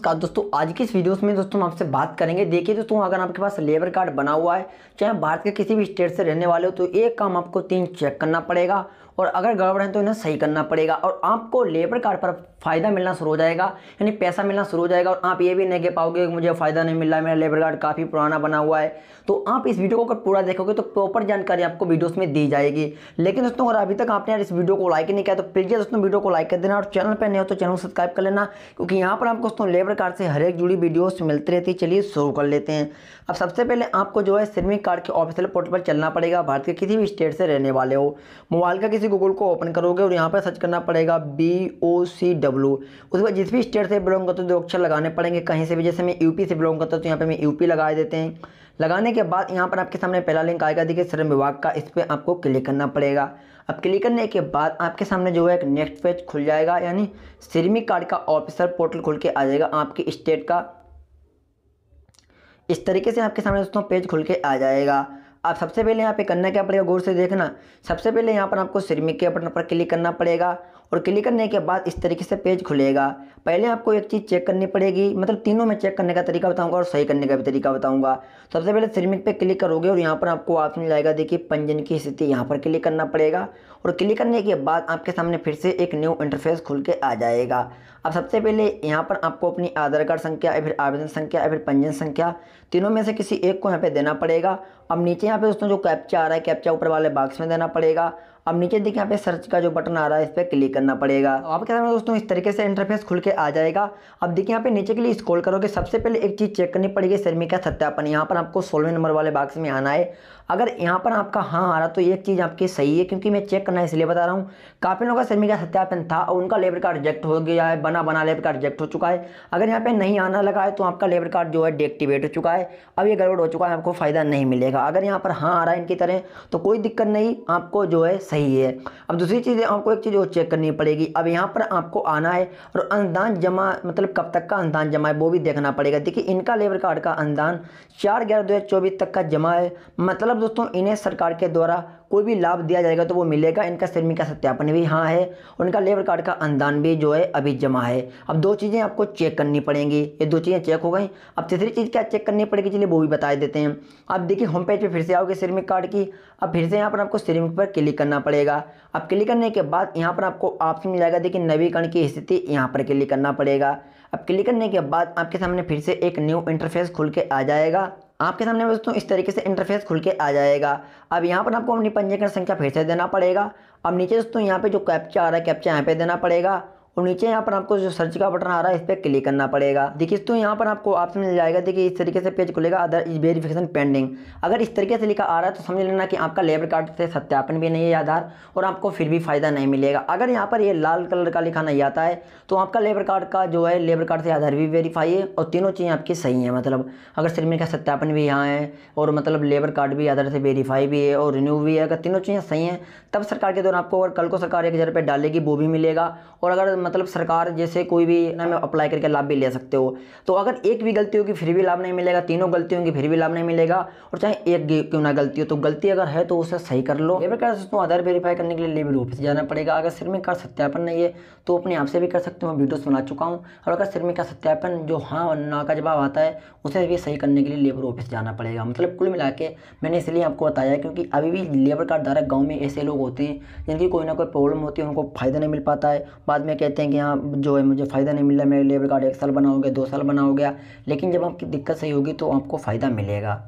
नमस्कार दोस्तों आज की इस वीडियोस में दोस्तों हम आपसे बात करेंगे देखिए दोस्तों अगर आपके पास लेबर कार्ड बना हुआ है चाहे भारत के किसी भी स्टेट से रहने वाले हो तो एक काम आपको तीन चेक करना पड़ेगा और अगर गड़बड़ है तो इन्हें सही करना पड़ेगा और आपको लेबर कार्ड पर फ़ायदा मिलना शुरू हो जाएगा यानी पैसा मिलना शुरू हो जाएगा और आप ये भी नहीं कह पाओगे कि मुझे फ़ायदा नहीं मिल रहा है मेरा लेबर कार्ड काफ़ी पुराना बना हुआ है तो आप इस वीडियो को अगर पूरा देखोगे तो प्रॉपर जानकारी आपको वीडियोस में दी जाएगी लेकिन दोस्तों अगर अभी तक आपने यार इस वीडियो को लाइक नहीं किया तो प्लीज़ दोस्तों वीडियो को लाइक कर देना और चैनल पर नहीं हो तो चैनल को सब्सक्राइब कर लेना क्योंकि यहाँ पर आपको दोस्तों लेबर कार्ड से हर एक जुड़ी वीडियोज़ मिलती रहती है चलिए शुरू कर लेते हैं अब सबसे पहले आपको जो है श्रमिक कार्ड के ऑफिशियल पोर्टल पर चलना पड़ेगा भारत के किसी भी स्टेट से रहने वाले हो मोबाइल का किसी गूगल को ओपन करोगे और यहाँ पर सर्च करना पड़ेगा बी ओ सी डब्ल्यू उसके बाद जिस भी स्टेट से बिलोंग करते हो दो अक्षर लगाने पड़ेंगे कहीं से भी जैसे मैं यूपी से बिलोंग करता हूँ तो यहाँ पे मैं यूपी लगा देते हैं लगाने के बाद यहाँ पर आपके सामने पहला लिंक आएगा देखिए श्रम विभाग का इस पर आपको क्लिक करना पड़ेगा अब क्लिक करने के बाद आपके सामने जो है एक नेक्स्ट पेज खुल जाएगा यानी श्रमिक कार्ड का ऑफिसर पोर्टल खुल के आ जाएगा आपके स्टेट का इस तरीके से आपके सामने दोस्तों पेज खुल के आ जाएगा आप सबसे पहले यहाँ पे करना क्या पड़ेगा गौर से देखना सबसे पहले यहाँ पर आपको श्रमिक के बटन पर क्लिक करना पड़ेगा और क्लिक करने के बाद इस तरीके से पेज खुलेगा पहले आपको एक चीज़ चेक करनी पड़ेगी मतलब तीनों में चेक करने का तरीका बताऊंगा और सही करने का भी तरीका बताऊंगा सबसे पहले सिरमिक पे क्लिक करोगे और यहाँ पर आपको ऑप्शन जाएगा देखिए पंजन की स्थिति यहाँ पर क्लिक करना पड़ेगा और क्लिक करने के बाद आपके सामने फिर से एक न्यू इंटरफेस खुल के आ जाएगा अब सबसे पहले यहाँ पर आपको अपनी आधार कार्ड संख्या या फिर आवेदन संख्या या फिर पंजन संख्या तीनों में से किसी एक को यहाँ पर देना पड़ेगा अब नीचे यहाँ पे दोस्तों जो कैप्चा आ रहा है कैप्चा ऊपर वाले बॉक्स में देना पड़ेगा अब नीचे देखिए यहाँ पे सर्च का जो बटन आ रहा है इस पर क्लिक करना पड़ेगा तो आपके दोस्तों इस तरीके से इंटरफेस खुल के आ जाएगा अब देखिए यहाँ पे नीचे के लिए स्क्रॉल करोगे सबसे पहले एक चीज़ चेक करनी पड़ेगी का सत्यापन यहाँ पर आपको सोलवे नंबर वाले बाक्स में आना है अगर यहाँ पर आपका हाँ आ रहा तो एक चीज़ आपकी सही है क्योंकि मैं चेक करना इसलिए बता रहा हूँ काफ़ी लोगों का का सत्यापन था और उनका लेबर कार्ड रिजेक्ट हो गया है बना बना लेबर कार्ड रिजेक्ट हो चुका है अगर यहाँ पे नहीं आना लगा है तो आपका लेबर कार्ड जो है डिएक्टिवेट हो चुका है अब ये गड़बड़ हो चुका है आपको फ़ायदा नहीं मिलेगा अगर यहाँ पर हाँ आ रहा है इनकी तरह तो कोई दिक्कत नहीं आपको जो है सही ही है अब दूसरी चीज़ आपको एक चीज़ और चेक करनी पड़ेगी अब यहाँ पर आपको आना है और अनुदान जमा मतलब कब तक का अनुदान जमा है वो भी देखना पड़ेगा देखिए इनका लेबर कार्ड का अनुदान चार ग्यारह दो तक का जमा है मतलब दोस्तों इन्हें सरकार के द्वारा कोई भी लाभ दिया जाएगा तो वो मिलेगा इनका श्रमिक का सत्यापन भी हाँ है उनका लेबर कार्ड का अनुदान भी जो है अभी जमा है अब दो चीज़ें आपको चेक करनी पड़ेंगी ये दो चीज़ें चेक हो गई अब तीसरी चीज़ क्या चेक करनी पड़ेगी चलिए वो भी बता देते हैं आप देखिए होम पेज पर फिर से आओगे श्रमिक कार्ड की अब फिर से यहाँ पर आपको श्रमिक पर क्लिक करना पड़ेगा अब क्लिक करने के बाद यहाँ पर आपको ऑप्शन मिल जाएगा देखिए नवीकरण की स्थिति यहाँ पर क्लिक करना पड़ेगा अब क्लिक करने के बाद आपके सामने फिर से एक न्यू इंटरफेस खुल के आ जाएगा आपके सामने दोस्तों इस तरीके से इंटरफेस खुल के आ जाएगा अब यहाँ पर आपको अपनी पंजीकरण संख्या फिर से देना पड़ेगा अब नीचे दोस्तों यहाँ पे जो कैप्चा आ रहा है कैप्चा यहाँ पे देना पड़ेगा तो नीचे यहाँ पर आपको जो सर्च का बटन आ रहा है इस पर क्लिक करना पड़ेगा देखिए तो यहाँ पर आपको ऑप्शन मिल जाएगा देखिए इस तरीके से पेज खुलेगा अदर इज वेरिफिकेशन पेंडिंग अगर इस तरीके से लिखा आ रहा है तो समझ लेना कि आपका लेबर कार्ड से सत्यापन भी नहीं है आधार और आपको फिर भी फ़ायदा नहीं मिलेगा अगर यहाँ पर ये लाल कलर का लिखा नहीं आता है तो आपका लेबर कार्ड का जो है लेबर कार्ड से आधार भी वेरीफाई है और तीनों चीज़ें आपकी सही है मतलब अगर श्रमिक का सत्यापन भी यहाँ है और मतलब लेबर कार्ड भी आधार से वेरीफाई भी है और रिन्यू भी है अगर तीनों चीज़ें सही हैं तब सरकार के द्वारा आपको अगर कल को सरकार एक हज़ार रुपये डालेगी वो भी मिलेगा और अगर मतलब सरकार जैसे कोई भी नाम अप्लाई करके लाभ भी ले सकते हो तो अगर एक भी गलती होगी फिर भी लाभ नहीं मिलेगा तीनों गलती होंगी फिर भी लाभ नहीं मिलेगा और चाहे एक क्यों ना गलती हो तो गलती अगर है तो उसे सही कर लो लेबर कार्ड दोस्तों आधार वेरीफाई करने के लिए लेबर ऑफिस जाना पड़ेगा अगर सिर में कार्ड सत्यापन नहीं है तो अपने आप से भी कर सकते हो मैं वीडियो सुना चुका हूँ और अगर सिर में का सत्यापन जो हाँ और ना का जवाब आता है उसे भी सही करने के लिए लेबर ऑफिस जाना पड़ेगा मतलब कुल मिला के मैंने इसलिए आपको बताया क्योंकि अभी भी लेबर कार्ड धारक गाँव में ऐसे लोग होते हैं जिनकी कोई ना कोई प्रॉब्लम होती है उनको फ़ायदा नहीं मिल पाता है बाद में क्या कहते हैं कि हाँ जो है मुझे फ़ायदा नहीं मिल रहा मेरे लेबर कार्ड एक साल बना हो गया दो साल बना हो गया लेकिन जब आपकी दिक्कत सही होगी तो आपको फ़ायदा मिलेगा